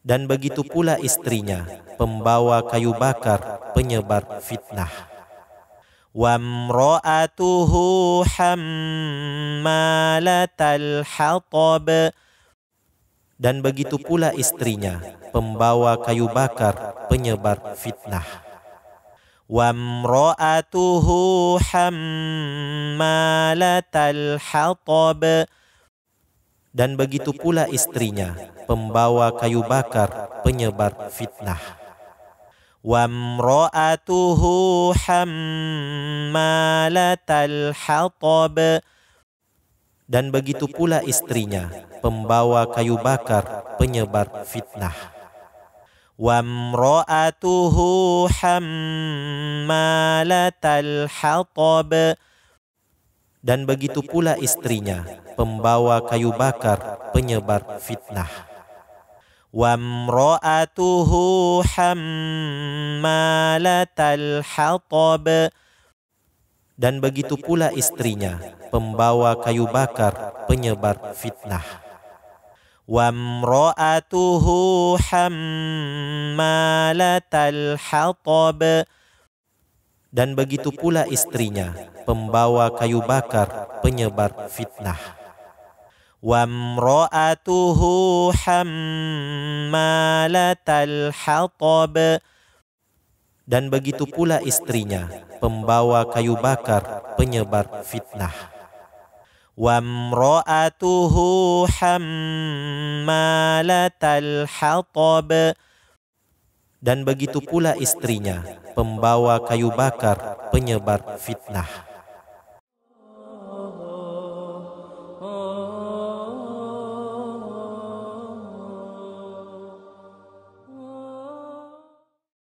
dan begitu pula istrinya pembawa kayu bakar penyebar fitnah wa imra'atuhu hammalatal hatab dan begitu pula istrinya pembawa kayu bakar penyebar fitnah wa imra'atuhu hammalatal hatab dan begitu pula istrinya pembawa kayu bakar penyebar fitnah wa imra'atuhu hammalatal hatab dan begitu pula istrinya pembawa kayu bakar penyebar fitnah wa imra'atuhu hammalatal hatab dan begitu pula istrinya pembawa kayu bakar penyebar fitnah وامرأته حمالة الحطب dan begitu pula istrinya pembawa kayu bakar penyebar fitnah وامرأته حمالة الحطب dan begitu pula istrinya pembawa kayu bakar penyebar fitnah wa imra'atuhu hammalatal hatab dan begitu pula istrinya pembawa kayu bakar penyebar fitnah wa imra'atuhu hammalatal hatab dan begitu pula istrinya pembawa kayu bakar penyebar fitnah.